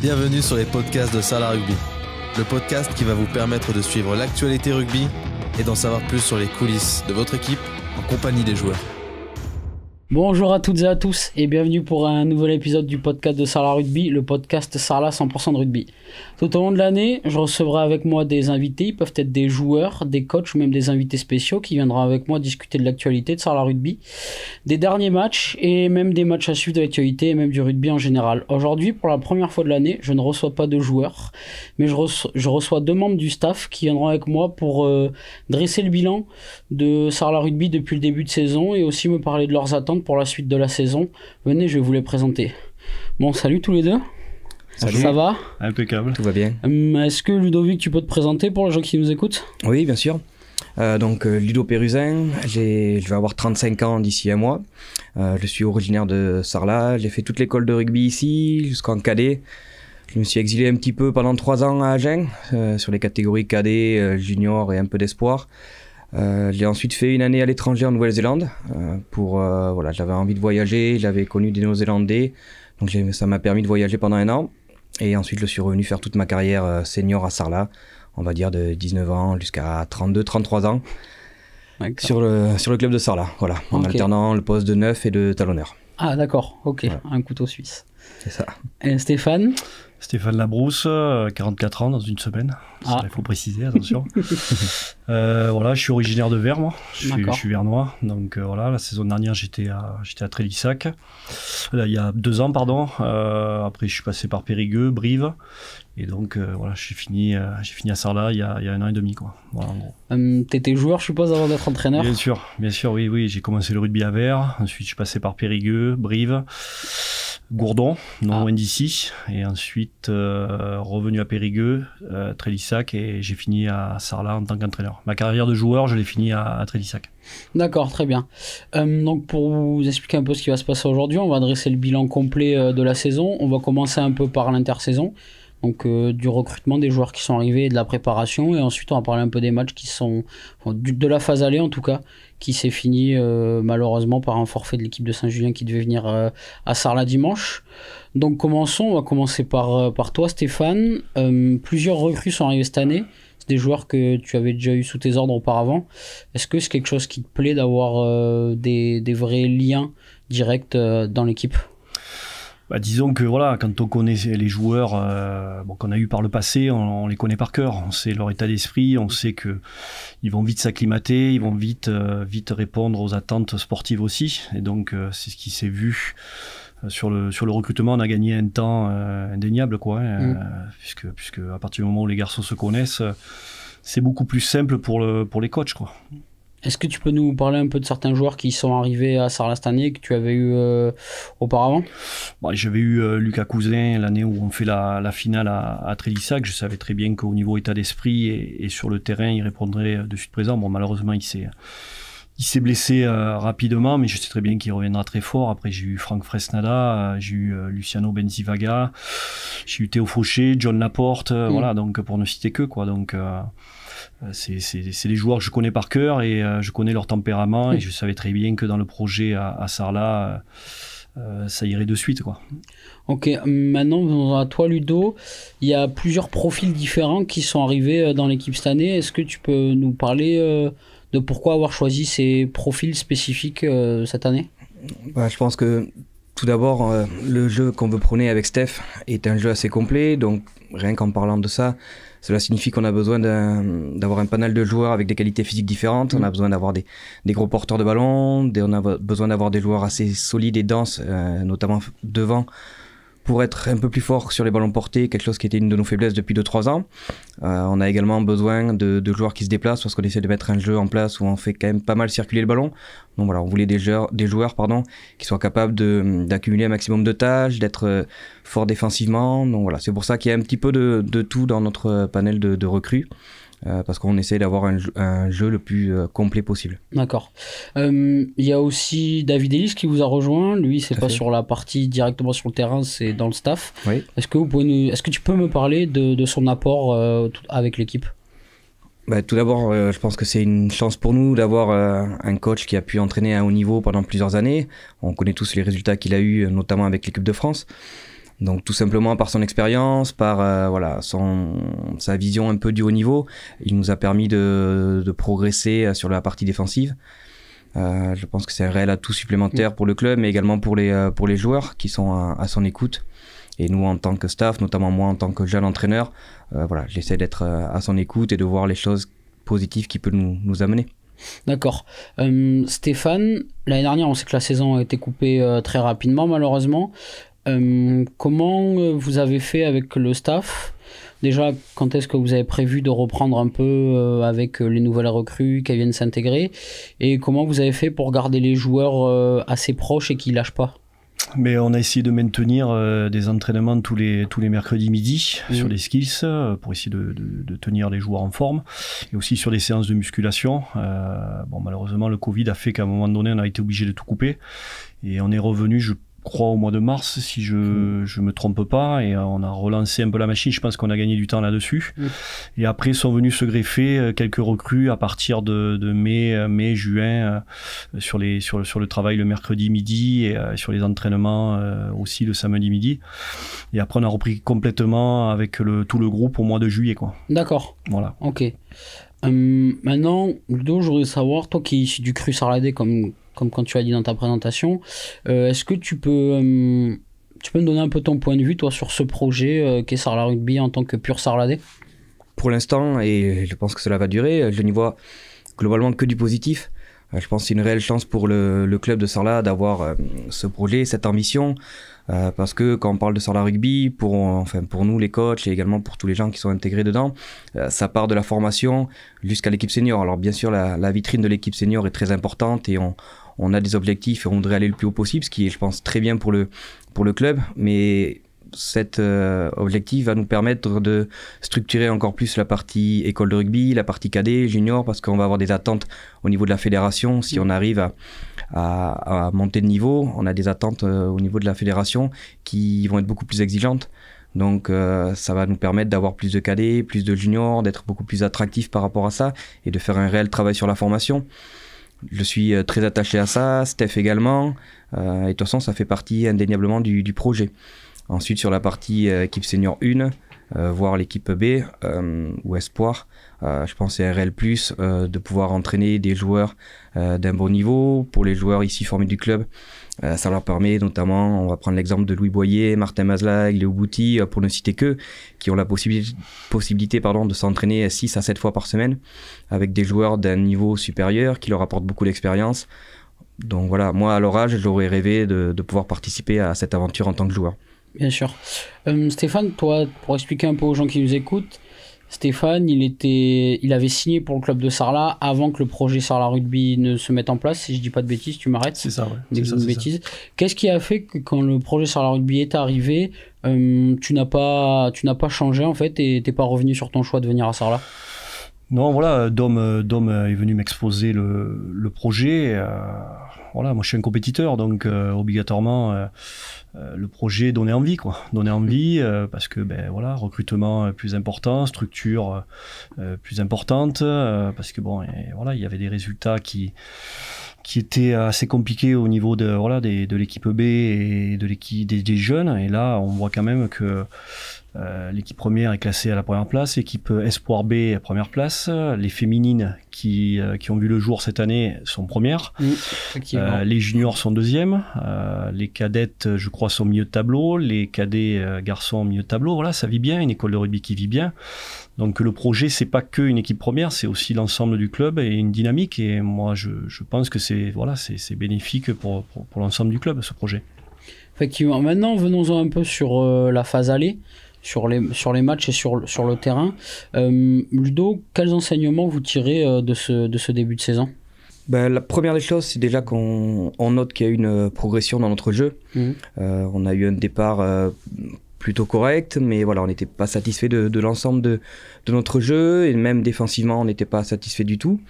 Bienvenue sur les podcasts de Sala Rugby, le podcast qui va vous permettre de suivre l'actualité rugby et d'en savoir plus sur les coulisses de votre équipe en compagnie des joueurs. Bonjour à toutes et à tous et bienvenue pour un nouvel épisode du podcast de Sarla Rugby, le podcast Sarla 100% de rugby. Tout au long de l'année, je recevrai avec moi des invités, ils peuvent être des joueurs, des coachs ou même des invités spéciaux qui viendront avec moi discuter de l'actualité de Sarla Rugby, des derniers matchs et même des matchs à suivre de l'actualité et même du rugby en général. Aujourd'hui, pour la première fois de l'année, je ne reçois pas de joueurs, mais je reçois, deux membres du staff qui viendront avec moi pour euh, dresser le bilan de Sarla Rugby depuis le début de saison et aussi me parler de leurs attentes pour la suite de la saison. Venez, je vais vous les présenter. Bon, salut tous les deux. Ça va Impeccable. Tout va bien. Euh, est-ce que Ludovic, tu peux te présenter pour les gens qui nous écoutent Oui, bien sûr. Euh, donc euh, Ludo Pérusin, je vais avoir 35 ans d'ici à mois. je suis originaire de Sarlat, j'ai fait toute l'école de rugby ici jusqu'en cadet. Je me suis exilé un petit peu pendant 3 ans à Agen sur les catégories cadet, junior et un peu d'espoir. Euh, j'ai ensuite fait une année à l'étranger en Nouvelle-Zélande. Euh, pour euh, voilà, j'avais envie de voyager, j'avais connu des Néo-Zélandais, donc ça m'a permis de voyager pendant un an. Et ensuite, je suis revenu faire toute ma carrière senior à Sarlat, on va dire de 19 ans jusqu'à 32-33 ans, sur le, sur le club de Sarlat, voilà, en alternant le poste de neuf et de talonneur. Ah d'accord, ok, un couteau suisse. C'est ça. Et Stéphane Stéphane Labrousse, 44 euh, ans dans une semaine. Ah. Il faut préciser, attention. Euh, voilà, je suis originaire de Vers, moi. Je suis, vernois. Donc euh, voilà, la saison dernière, j'étais à, j'étais à Trélissac. il y a deux ans, pardon. après, je suis passé par Périgueux, Brive. Et donc, voilà, j'ai fini, j'ai fini à Sarlat il y, a, il y un an et demi, quoi. Voilà, joueur, je suppose, avant d'être entraîneur Bien sûr, bien sûr, oui, oui. J'ai commencé le rugby à Vers. Ensuite, je suis passé par Périgueux, Brive. Gourdon, non ah. loin d'ici, et ensuite euh, revenu à Périgueux, euh, Trélissac, et j'ai fini à Sarlat en tant qu'entraîneur. Ma carrière de joueur, je l'ai fini à, Trélissac. D'accord, très bien. Euh, donc pour vous expliquer un peu ce qui va se passer aujourd'hui, on va dresser le bilan complet euh, de la saison. On va commencer un peu par l'intersaison, donc du recrutement des joueurs qui sont arrivés et de la préparation, et ensuite on va parler un peu des matchs qui sont de la phase allée en tout cas, qui s'est fini euh, malheureusement par un forfait de l'équipe de Saint-Julien qui devait venir euh, à Sarlat dimanche. Donc commençons, on va commencer par, euh, par toi Stéphane. plusieurs recrues sont arrivées cette année, c'est des joueurs que tu avais déjà eu sous tes ordres auparavant. Est-ce que c'est quelque chose qui te plaît d'avoir des, des, vrais liens directs dans l'équipe bah, disons que voilà, quand on connaît les joueurs euh, qu'on a eu par le passé, on, les connaît par cœur. On sait leur état d'esprit, on sait que ils vont vite s'acclimater, ils vont vite euh, vite répondre aux attentes sportives aussi. Et donc euh, c'est ce qui s'est vu sur le sur le recrutement. On a gagné un temps indéniable, quoi, hein, mm. puisque puisque à partir du moment où les garçons se connaissent, c'est beaucoup plus simple pour le pour les coachs, quoi. Est-ce que tu peux nous parler un peu de certains joueurs qui sont arrivés à Sarlat cette que tu avais eu euh, auparavant bah, J'avais eu euh, Lucas Cousin l'année où on fait la, finale à, à, Trélissac. Je savais très bien qu'au niveau état d'esprit et, sur le terrain, il répondrait euh, de suite présent. Bon, malheureusement, il s'est il s'est blessé euh, rapidement, mais je sais très bien qu'il reviendra très fort. Après, j'ai eu Franck Fresnada, euh, j'ai eu euh, Luciano Benzivaga, j'ai eu Théo Fauché, John Laporte, mm. voilà, donc pour ne citer que quoi. Donc, c'est des joueurs que je connais par cœur et je connais leur tempérament et je savais très bien que dans le projet à, à Sarlat, ça irait de suite quoi. Ok, maintenant à toi Ludo, il y a plusieurs profils différents qui sont arrivés dans l'équipe cette année. Est-ce que tu peux nous parler de pourquoi avoir choisi ces profils spécifiques euh, cette année bah, Je pense que tout d'abord, euh, le jeu qu'on veut prôner avec Steph est un jeu assez complet, donc rien qu'en parlant de ça, cela signifie qu'on a besoin d'avoir un, panel de joueurs avec des qualités physiques différentes, on a mm. besoin d'avoir des, gros porteurs de ballon, on a besoin d'avoir des joueurs assez solides et denses, euh, notamment devant, pour être un peu plus fort sur les ballons portés, quelque chose qui était une de nos faiblesses depuis 2-3 ans. Euh, on a également besoin de, joueurs qui se déplacent parce qu'on essaie de mettre un jeu en place où on fait quand même pas mal circuler le ballon. Donc voilà, on voulait des joueurs, des joueurs pardon, qui soient capables d'accumuler un maximum de tâches, d'être euh, forts défensivement. Donc voilà, c'est pour ça qu'il y a un petit peu de, tout dans notre panel de, de recrues. Euh, parce qu'on essaie d'avoir un, jeu le plus euh, complet possible. D'accord. Euh, il y a aussi David Ellis qui vous a rejoint. Lui, c'est pas sur la partie directement sur le terrain, c'est dans le staff. Est-ce que vous pouvez est-ce que tu peux me parler de, son apport avec l'équipe bah, tout d'abord, je pense que c'est une chance pour nous d'avoir un coach qui a pu entraîner à haut niveau pendant plusieurs années. On connaît tous les résultats qu'il a eu, notamment avec l'équipe de France. Donc tout simplement par son expérience, par euh, voilà son, sa vision un peu du haut niveau, il nous a permis de, de progresser euh, sur la partie défensive. Euh, je pense que c'est un réel atout supplémentaire mm. pour le club, mais également pour les, pour les joueurs qui sont à, son écoute. Et nous, en tant que staff, notamment moi en tant que jeune entraîneur, voilà, j'essaie d'être à son écoute et de voir les choses positives qui peut nous, nous amener. D'accord. Stéphane, l'année dernière, on sait que la saison a été coupée très rapidement, malheureusement. Euh, comment euh, vous avez fait avec le staff Déjà, quand est-ce que vous avez prévu de reprendre un peu euh, avec les nouvelles recrues qui viennent s'intégrer Et comment vous avez fait pour garder les joueurs assez proches et qui lâchent pas mais on a essayé de maintenir des entraînements tous les, tous les mercredis midi sur les skills pour essayer de, tenir les joueurs en forme et aussi sur les séances de musculation. bon, malheureusement, le Covid a fait qu'à un moment donné, on a été obligé de tout couper et on est revenu, je crois au mois de mars, si je ne mmh. me trompe pas, et euh, on a relancé un peu la machine. Je pense qu'on a gagné du temps là-dessus. Mmh. Et après sont venus se greffer euh, quelques recrues à partir de, de mai, euh, mai, juin, sur, les, sur, sur, le travail le mercredi midi et sur les entraînements aussi le samedi midi. Et après, on a repris complètement avec le, tout le groupe au mois de juillet. quoi. D'accord. Voilà. Ok. Hum, maintenant, Ludo, j'aurais voudrais savoir, toi qui es du cru sarladé comme, comme quand tu as dit dans ta présentation. Euh, est-ce que tu peux, euh, tu peux me donner un peu ton point de vue, toi, sur ce projet euh, qu'est Sarla Rugby en tant que pur Sarladé Pour l'instant, et je pense que cela va durer, je n'y vois globalement que du positif. Je pense que c'est une réelle chance pour le, club de Sarlat d'avoir ce projet, cette ambition, parce que quand on parle de Sarlat Rugby, pour, enfin, pour nous les coachs et également pour tous les gens qui sont intégrés dedans, ça part de la formation jusqu'à l'équipe senior. Alors bien sûr, la, la vitrine de l'équipe senior est très importante et on, on a des objectifs et on voudrait aller le plus haut possible, ce qui est, je pense, très bien pour le, pour le club. Mais cet euh, objectif va nous permettre de structurer encore plus la partie école de rugby, la partie cadet, junior, parce qu'on va avoir des attentes au niveau de la fédération. Si on arrive à, monter de niveau, on a des attentes euh, au niveau de la fédération qui vont être beaucoup plus exigeantes. Donc euh, ça va nous permettre d'avoir plus de cadets, plus de juniors, d'être beaucoup plus attractifs par rapport à ça et de faire un réel travail sur la formation je suis euh, très attaché à ça, Steph également, euh, et de toute façon ça fait partie indéniablement du, projet. Ensuite sur la partie euh, équipe senior 1, voire l'équipe B ou espoir, je pense c'est RL+, de pouvoir entraîner des joueurs d'un bon niveau, pour les joueurs ici formés du club, euh, ça leur permet notamment, on va prendre l'exemple de Louis Boyer, Martin Mazlag, Léo Bouty, euh, pour ne citer que, qui ont la possibilité, possibilité pardon, de s'entraîner 6 à 7 fois par semaine avec des joueurs d'un niveau supérieur qui leur apportent beaucoup d'expérience. Donc voilà, moi à leur âge, j'aurais rêvé de, pouvoir participer à cette aventure en tant que joueur. Bien sûr. Euh, Stéphane, toi, pour expliquer un peu aux gens qui nous écoutent, Stéphane, il, était, il avait signé pour le club de Sarlat avant que le projet Sarlat Rugby ne se mette en place. Si je dis pas de bêtises, tu m'arrêtes. C'est ça, bêtises. Qu'est-ce qui a fait que quand le projet Sarlat Rugby est arrivé, euh, tu n'as pas, tu n'as pas changé en fait et t'es pas revenu sur ton choix de venir à Sarlat Non, voilà, Dom, euh, euh, est venu m'exposer le, projet voilà, moi je suis un compétiteur, donc euh, obligatoirement euh, euh, le projet donnait envie, quoi. Donnait envie mm. parce que ben voilà, recrutement plus important, structure plus importante, parce que bon, et, voilà, il y avait des résultats qui qui étaient assez compliqués au niveau de voilà de l'équipe B et de l'équipe des, jeunes, et là on voit quand même que euh, l'équipe première est classée à la première place, l'équipe Espoir B à première place, les féminines qui, euh, qui ont vu le jour cette année sont premières, euh, les juniors sont deuxièmes, les cadettes je crois sont milieu de tableau, les cadets garçons milieu de tableau, voilà ça vit bien, une école de rugby qui vit bien. Donc le projet c'est pas que une équipe première, c'est aussi l'ensemble du club et une dynamique et moi je, je pense que c'est voilà c'est bénéfique pour, pour, l'ensemble du club ce projet. Effectivement. Maintenant, venons-en un peu sur la phase aller sur les, sur les matchs et sur, sur le terrain. Euh, Ludo, quels enseignements vous tirez euh, de ce, de ce début de saison ben, la première des choses, c'est déjà qu'on on note qu'il y a eu une euh, progression dans notre jeu. Mmh. on a eu un départ plutôt correct, mais voilà, on n'était pas satisfait de, de l'ensemble de, de, notre jeu, et même défensivement, on n'était pas satisfait du tout.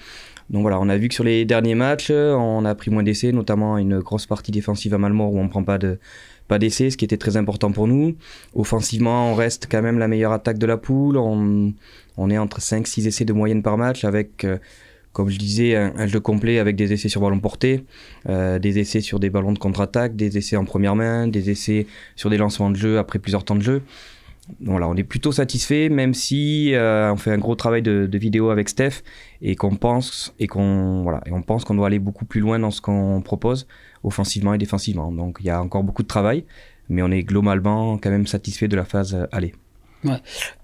Donc voilà, on a vu que sur les derniers matchs, on a pris moins d'essais, notamment une grosse partie défensive à Malmore où on ne prend pas de, pas d'essai, ce qui était très important pour nous. Offensivement, on reste quand même la meilleure attaque de la poule. On, est entre 5-6 essais de moyenne par match avec, euh, comme je disais, un, jeu complet avec des essais sur ballon porté, euh, des essais sur des ballons de contre-attaque, des essais en première main, des essais sur des lancements de jeu après plusieurs temps de jeu on est plutôt satisfait, même si euh, on fait un gros travail de, vidéo avec Steph et qu'on pense et qu'on voilà, et on pense qu'on doit aller beaucoup plus loin dans ce qu'on propose offensivement et défensivement. Donc il y a encore beaucoup de travail, mais on est globalement quand même satisfait de la phase aller.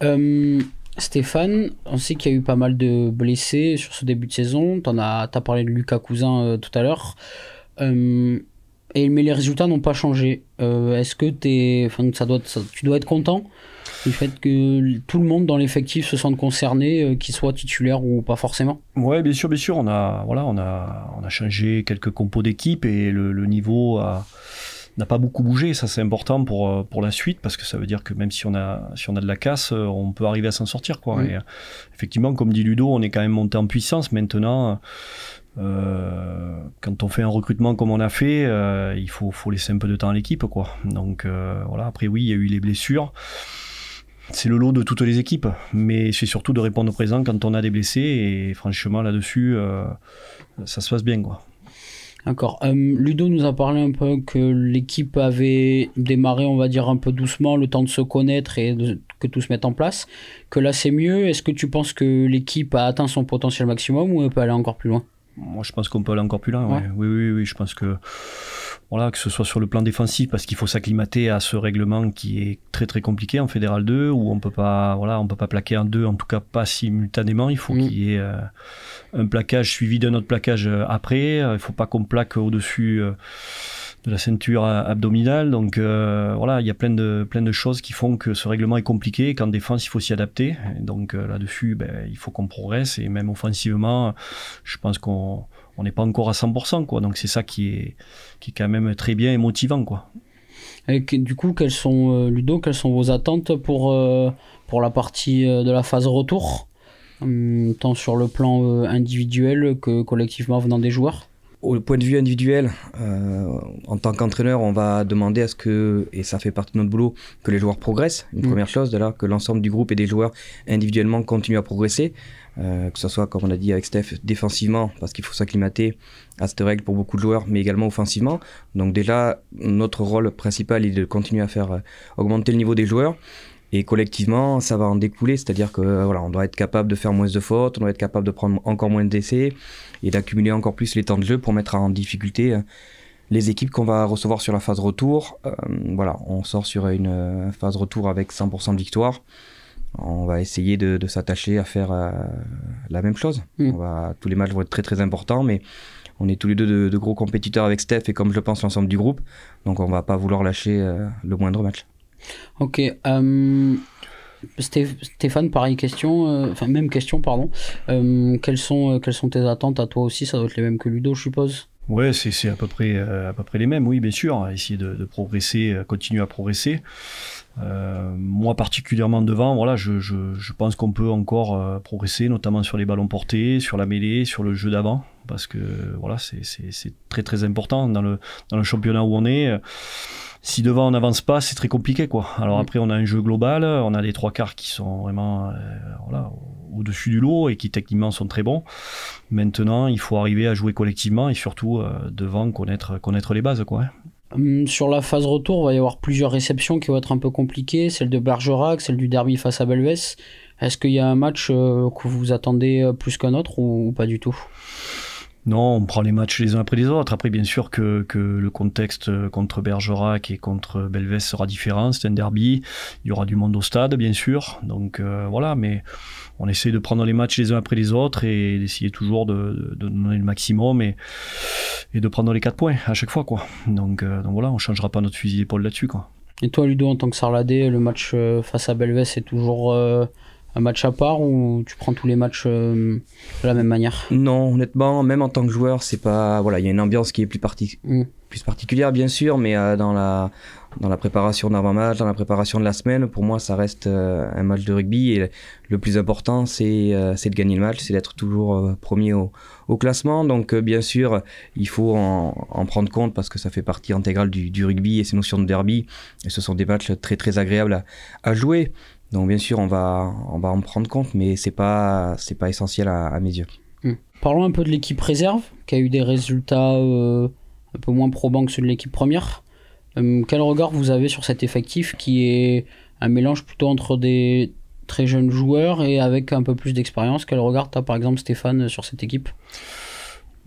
Euh, Stéphane, on sait qu'il y a eu pas mal de blessés sur ce début de saison. Tu as, as, parlé de Lucas Cousin euh, tout à l'heure. mais les résultats n'ont pas changé. Est-ce que tu dois être content le fait que tout le monde dans l'effectif se sente concerné, euh, qu'il soit titulaire ou pas forcément Ouais, bien sûr, bien sûr. On a, voilà, on a, on a changé quelques compos d'équipe et le, niveau n'a pas beaucoup bougé. Ça, c'est important pour, euh, pour la suite parce que ça veut dire que même si on a, si on a de la casse, euh, on peut arriver à s'en sortir. Quoi. Mm. effectivement, comme dit Ludo, on est quand même monté en puissance. Maintenant, quand on fait un recrutement comme on a fait, il faut, faut laisser un peu de temps à l'équipe. Quoi. Donc voilà, après, oui, il y a eu les blessures c'est le lot de toutes les équipes. Mais c'est surtout de répondre au présent quand on a des blessés. Et franchement, là-dessus, euh, ça se passe bien. Quoi. D'accord. Euh, Ludo nous a parlé un peu que l'équipe avait démarré, on va dire, un peu doucement, le temps de se connaître et que tout se mette en place. Que là, c'est mieux. Est-ce que tu penses que l'équipe a atteint son potentiel maximum ou elle peut aller encore plus loin Moi, je pense qu'on peut aller encore plus loin. Oui, oui, oui. Je pense que voilà, que ce soit sur le plan défensif, parce qu'il faut s'acclimater à ce règlement qui est très très compliqué en Fédéral 2, où on peut pas, voilà, on peut pas plaquer en deux, en tout cas pas simultanément. Il faut mm. qu'il y ait euh, un plaquage suivi d'un autre plaquage euh, après. Euh, il faut pas qu'on plaque au-dessus de la ceinture abdominale. Donc voilà, il y a plein de, plein de choses qui font que ce règlement est compliqué et qu'en défense, il faut s'y adapter. donc là-dessus, ben, il faut qu'on progresse et même offensivement, je pense qu'on on n'est pas encore à 100%, quoi. Donc c'est ça qui est, qui quand même très bien et motivant, quoi. Et du coup, quelles sont, euh, Ludo, quelles sont vos attentes pour, euh, pour la partie euh, de la phase retour, hum, tant sur le plan individuel que collectivement venant des joueurs au point de vue individuel, euh, en tant qu'entraîneur, on va demander à ce que, et ça fait partie de notre boulot, que les joueurs progressent. Une mm. première chose, de que l'ensemble du groupe et des joueurs individuellement continuent à progresser. Euh, que ce soit, comme on a dit avec Steph, défensivement, parce qu'il faut s'acclimater à cette règle pour beaucoup de joueurs, mais également offensivement. Donc déjà, notre rôle principal est de continuer à faire euh, augmenter le niveau des joueurs. Et collectivement, ça va en découler, c'est-à-dire que euh, voilà, on doit être capable de faire moins de fautes, on doit être capable de prendre encore moins de décès et d'accumuler encore plus les temps de jeu pour mettre en difficulté euh, les équipes qu'on va recevoir sur la phase retour. Euh, voilà, on sort sur une phase retour avec 100% de victoire. On va essayer de, s'attacher à faire la même chose. Mm. va, tous les matchs vont être très très importants, mais on est tous les deux de, gros compétiteurs avec Steph et comme je le pense l'ensemble du groupe, donc on va pas vouloir lâcher le moindre match. Ok. Euh, Stéphane, pareille question, euh, enfin même question, pardon. Euh, quelles, sont, quelles sont tes attentes à toi aussi Ça doit être les mêmes que Ludo, je suppose Ouais, c'est à peu près à peu près les mêmes, oui, bien sûr. Essayer de, progresser, continuer à progresser. moi particulièrement devant, voilà, je, je, pense qu'on peut encore progresser, notamment sur les ballons portés, sur la mêlée, sur le jeu d'avant, parce que voilà, c'est très très important dans le dans le championnat où on est si devant on n'avance pas, c'est très compliqué quoi. Alors mm. après on a un jeu global, on a les trois quarts qui sont vraiment euh, au-dessus du lot et qui techniquement sont très bons. Maintenant, il faut arriver à jouer collectivement et surtout euh, devant connaître connaître les bases quoi. Hein. Hum, sur la phase retour, il va y avoir plusieurs réceptions qui vont être un peu compliquées, celle de Bergerac, celle du derby face à Belvès. Est-ce qu'il y a un match euh, que vous attendez plus qu'un autre ou pas du tout non, on prend les matchs les uns après les autres. Après, bien sûr que, le contexte euh, contre Bergerac et contre Belvès sera différent. C'est un derby. Il y aura du monde au stade, bien sûr. Donc euh, voilà, mais on essaie de prendre les matchs les uns après les autres et d'essayer toujours de, donner le maximum et, et de prendre les quatre points à chaque fois. Quoi. Donc, euh, donc voilà, on ne changera pas notre fusil d'épaule là-dessus. Quoi. Et toi, Ludo, en tant que Sarladé, le match face à Belvès est toujours un match à part ou tu prends tous les matchs euh, de la même manière Non, honnêtement, même en tant que joueur, c'est pas voilà, il y a une ambiance qui est plus, mm. particulière bien sûr, mais euh, dans la dans la préparation d'un match, dans la préparation de la semaine, pour moi, ça reste euh, un match de rugby et le plus important, c'est de gagner le match, c'est d'être toujours premier au, au, classement. Donc bien sûr, il faut en, prendre compte parce que ça fait partie intégrale du, du, rugby et ces notions de derby. Et ce sont des matchs très très agréables à, à jouer. Donc bien sûr, on va, on va en prendre compte, mais c'est pas, pas essentiel à, mes yeux. Hmm. Parlons un peu de l'équipe réserve, qui a eu des résultats euh, un peu moins probants que ceux de l'équipe première. Euh, quel regard vous avez sur cet effectif qui est un mélange plutôt entre des très jeunes joueurs et avec un peu plus d'expérience Quel regard tu as par exemple Stéphane sur cette équipe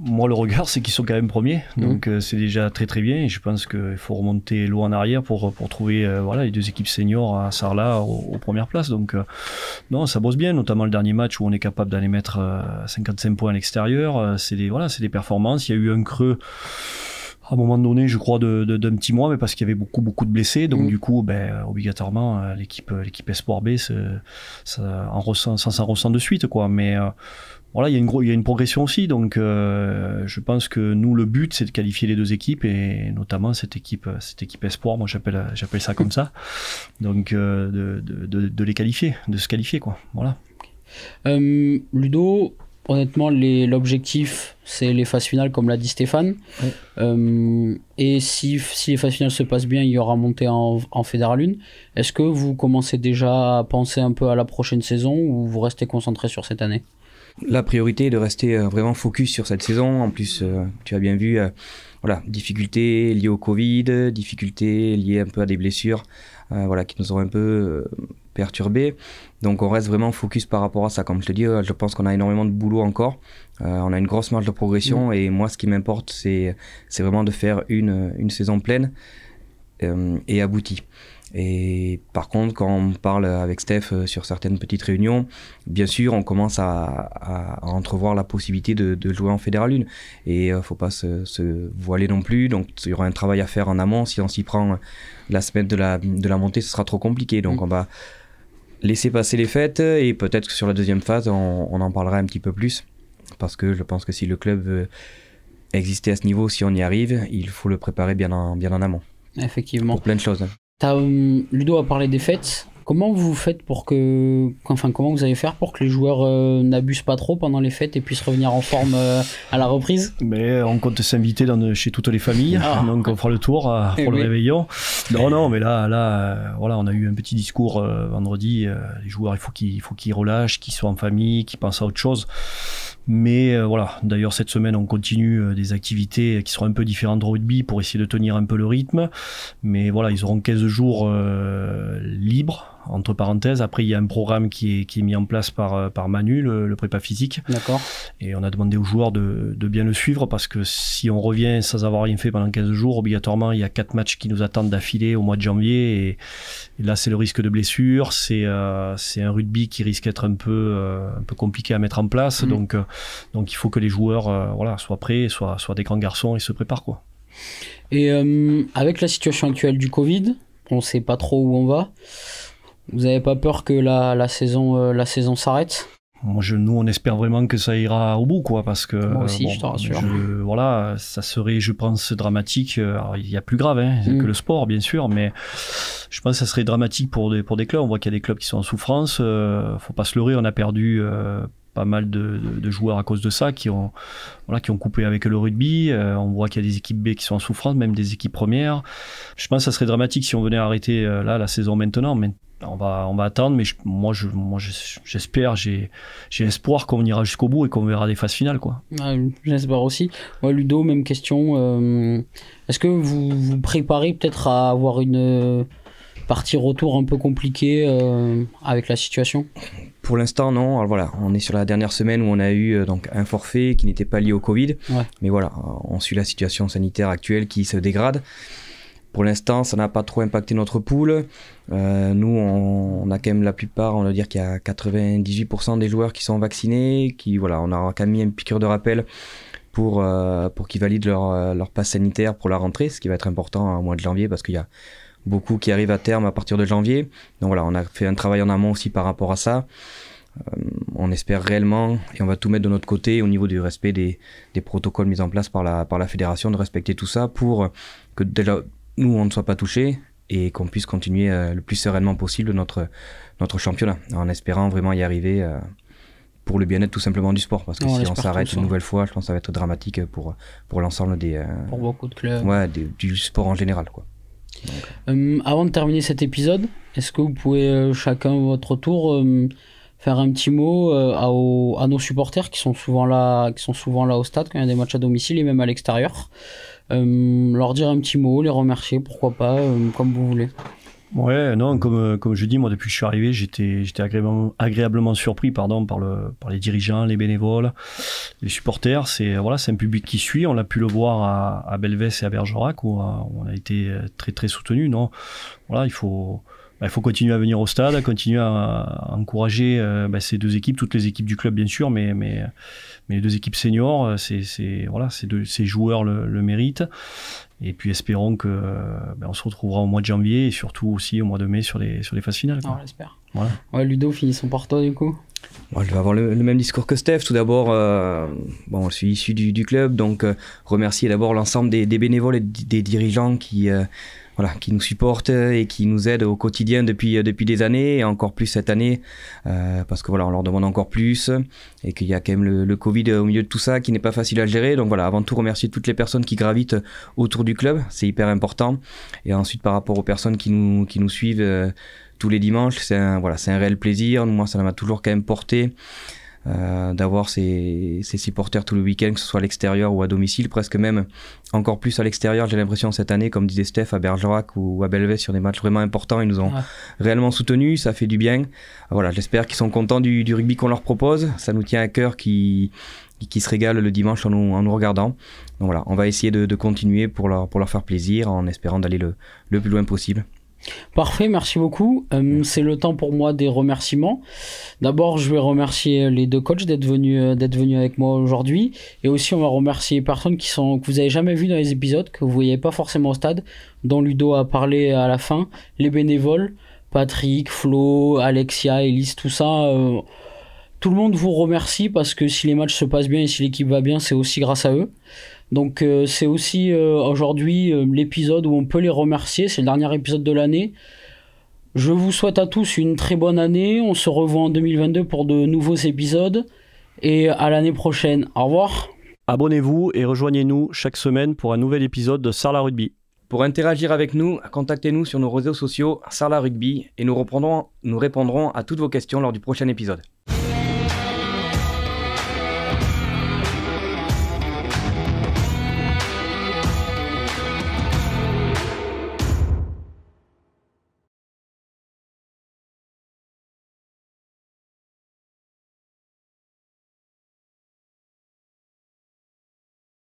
moi, le regard, c'est qu'ils sont quand même premiers. Mmh. Donc, euh, c'est déjà très, très bien. Et je pense qu'il faut remonter loin en arrière pour, pour trouver euh, voilà, les deux équipes seniors à Sarlat aux, aux premières places. Donc, euh, non, ça bosse bien, notamment le dernier match où on est capable d'aller mettre 55 points à l'extérieur. c'est des, voilà, des performances. Il y a eu un creux à un moment donné, je crois, d'un petit mois, mais parce qu'il y avait beaucoup, beaucoup de blessés. Donc, mm. du coup, ben, obligatoirement, euh, l'équipe, euh, l'équipe Espoir B, ressent, s'en ressent de suite, quoi. Mais euh, voilà, il y, a une gros, il y une progression aussi. Donc, je pense que nous, le but, c'est de qualifier les deux équipes et notamment cette équipe, cette équipe Espoir. Moi, j'appelle, j'appelle ça comme ça. Donc, de, les qualifier, de se qualifier, quoi. Voilà. Ludo, honnêtement, l'objectif, c'est les phases finales, comme l'a dit Stéphane. Euh, et si, si, les phases finales se passent bien, il y aura monté en, en Est-ce que vous commencez déjà à penser un peu à la prochaine saison ou vous restez concentré sur cette année La priorité est de rester euh, vraiment focus sur cette saison. En plus, euh, tu as bien vu, voilà, difficultés liées au Covid, difficultés liées un peu à des blessures. voilà, qui nous ont un peu perturbé. Donc on reste vraiment focus par rapport à ça. Comme je te dis, euh, je pense qu'on a énormément de boulot encore. Euh, on a une grosse marge de progression mm. et moi ce qui m'importe c'est vraiment de faire une, une saison pleine euh, et aboutie. Et par contre, quand on parle avec Steph sur certaines petites réunions, bien sûr, on commence à, à, entrevoir la possibilité de, de jouer en Fédéral 1. Et il ne faut pas se, voiler non plus. Donc, il y aura un travail à faire en amont. Si on s'y prend la semaine de la, de la montée, ce sera trop compliqué. Donc, mm. on va laisser passer les fêtes et peut-être que sur la deuxième phase, on, en parlera un petit peu plus. Parce que je pense que si le club veut exister à ce niveau, si on y arrive, il faut le préparer bien en, bien en amont. Effectivement. Pour plein de choses. Hein. Euh, Ludo a parlé des fêtes. Comment vous faites pour que, enfin, comment vous allez faire pour que les joueurs euh, n'abusent pas trop pendant les fêtes et puissent revenir en forme euh, à la reprise Mais on compte s'inviter chez toutes les familles, ah. donc on fera le tour euh, eh pour le réveillon. Non, non, mais là, là, voilà, on a eu un petit discours vendredi. les joueurs, il faut qu'ils, faut qu'ils relâchent, qu'ils soient en famille, qu'ils pensent à autre chose. Mais voilà, d'ailleurs cette semaine on continue des activités qui seront un peu différentes de rugby pour essayer de tenir un peu le rythme. Mais voilà, ils auront 15 jours libres entre parenthèses. Après, il y a un programme qui est, qui est mis en place par, euh, par Manu, le, prépa physique. D'accord. Et on a demandé aux joueurs de, de, bien le suivre parce que si on revient sans avoir rien fait pendant 15 jours, obligatoirement, il y a quatre matchs qui nous attendent d'affilée au mois de janvier. Et, là, c'est le risque de blessure. C'est euh, c'est un rugby qui risque d'être un, peu euh, un peu compliqué à mettre en place. Mm. Donc, donc, il faut que les joueurs voilà, soient prêts, soient, soient des grands garçons et se préparent. Quoi. Et avec la situation actuelle du Covid, on ne sait pas trop où on va. Vous n'avez pas peur que la, saison, euh, la saison s'arrête moi, nous, on espère vraiment que ça ira au bout, quoi, parce que. Moi aussi, euh, je te rassure. voilà, ça serait, je pense, dramatique. Euh, il y a plus grave hein, mm. que le sport, bien sûr, mais je pense que ça serait dramatique pour des, pour des clubs. On voit qu'il y a des clubs qui sont en souffrance. ne faut pas se leurrer, on a perdu pas mal de, joueurs à cause de ça qui ont, qui ont coupé avec le rugby. Euh, on voit qu'il y a des équipes B qui sont en souffrance, même des équipes premières. Je pense que ça serait dramatique si on venait arrêter euh, là la saison maintenant. Mais on va, on va attendre. Mais moi, je, j'espère, j'ai, j'ai espoir qu'on ira jusqu'au bout et qu'on verra des phases finales, quoi. j'espère aussi. Ludo, même question. Euh, est-ce que vous vous préparez peut-être à avoir une partie retour un peu compliquée avec la situation pour l'instant, non. voilà, on est sur la dernière semaine où on a eu euh, donc un forfait qui n'était pas lié au Covid. Mais voilà, euh, on suit la situation sanitaire actuelle qui se dégrade. Pour l'instant, ça n'a pas trop impacté notre poule. Euh, nous, on, a quand même la plupart, on va dire qu'il y a 98% des joueurs qui sont vaccinés, qui voilà, on a quand même mis une piqûre de rappel pour, pour qu'ils valident leur, leur passe sanitaire pour la rentrée, ce qui va être important au mois de janvier parce qu'il y a beaucoup qui arrivent à terme à partir de janvier. Donc voilà, on a fait un travail en amont aussi par rapport à ça. Euh, on espère réellement et on va tout mettre de notre côté au niveau du respect des, des protocoles mis en place par la, par la fédération, de respecter tout ça pour que déjà nous on ne soit pas touchés et qu'on puisse continuer euh, le plus sereinement possible notre, notre championnat en espérant vraiment y arriver euh, pour le bien-être tout simplement du sport parce que si on s'arrête une nouvelle fois je pense que ça va être dramatique pour, pour l'ensemble des pour beaucoup de clubs ouais, du sport en général quoi. Hum, avant de terminer cet épisode, est-ce que vous pouvez euh, chacun votre tour hum, faire un petit mot euh, à, nos supporters qui sont souvent là, qui sont souvent là au stade quand il y a des matchs à domicile et même à l'extérieur. Hum, leur dire un petit mot, les remercier, pourquoi pas, comme vous voulez. Ouais, non, comme, euh, comme je dis, moi, depuis que je suis arrivé, j'étais, j'étais agréablement, agréablement, surpris pardon, par, le, par les dirigeants, les bénévoles, les supporters. C'est, voilà, c'est un public qui suit. On l'a pu le voir à, à Belvès et à Bergerac, où euh, on a été euh, très, très soutenu. Non, voilà, il faut, bah, il faut continuer à venir au stade, continuer à, encourager bah, ces deux équipes, toutes les équipes du club bien sûr, mais, mais, mais les deux équipes seniors, c'est, c'est, voilà, ces, deux, ces joueurs le, le méritent. Et puis espérons que euh, ben, on se retrouvera au mois de janvier et surtout aussi au mois de mai sur les, sur les phases finales. On l'espère. Voilà. Ludo, finissons son toi du coup. je vais avoir le, même discours que Steph. Tout d'abord, euh, bon, je suis issu du, club, donc euh, remercier d'abord l'ensemble des, bénévoles et des dirigeants qui, voilà, qui nous supporte et qui nous aident au quotidien depuis, euh, depuis des années et encore plus cette année euh, parce que voilà, on leur demande encore plus et qu'il y a quand même le, Covid au milieu de tout ça qui n'est pas facile à gérer. Donc voilà, avant tout remercier toutes les personnes qui gravitent autour du club, c'est hyper important. Et ensuite par rapport aux personnes qui nous, qui nous suivent euh, tous les dimanches, c'est voilà, c'est un réel plaisir. Moi, ça m'a toujours quand même porté. Euh, d'avoir ces supporters tout le week-end, que ce soit à l'extérieur ou à domicile, presque même encore plus à l'extérieur, j'ai l'impression cette année, comme disait Steph, à Bergerac ou à Belvès sur des matchs vraiment importants, ils nous ont réellement soutenus, ça fait du bien. Voilà, j'espère qu'ils sont contents du, rugby qu'on leur propose, ça nous tient à cœur qu'ils se régalent le dimanche en nous, regardant. Donc voilà, on va essayer de, continuer pour leur, pour leur faire plaisir en espérant d'aller le plus loin possible. Parfait, merci beaucoup. Euh, c'est le temps pour moi des remerciements. D'abord, je vais remercier euh, les deux coachs d'être venus, euh, d'être venus avec moi aujourd'hui. Et aussi, on va remercier les personnes qui sont, que vous n'avez jamais vues dans les épisodes, que vous ne voyez pas forcément au stade, dont Ludo a parlé à la fin. Les bénévoles, Patrick, Flo, Alexia, Elise, tout ça. tout le monde vous remercie parce que si les matchs se passent bien et si l'équipe va bien, c'est aussi grâce à eux. Donc euh, c'est aussi euh, aujourd'hui euh, l'épisode où on peut les remercier, c'est le dernier épisode de l'année. Je vous souhaite à tous une très bonne année, on se revoit en 2022 pour de nouveaux épisodes et à l'année prochaine. Au revoir. Abonnez-vous et rejoignez-nous chaque semaine pour un nouvel épisode de Sarla Rugby. Pour interagir avec nous, contactez-nous sur nos réseaux sociaux Sarla Rugby et nous répondrons à toutes vos questions lors du prochain épisode.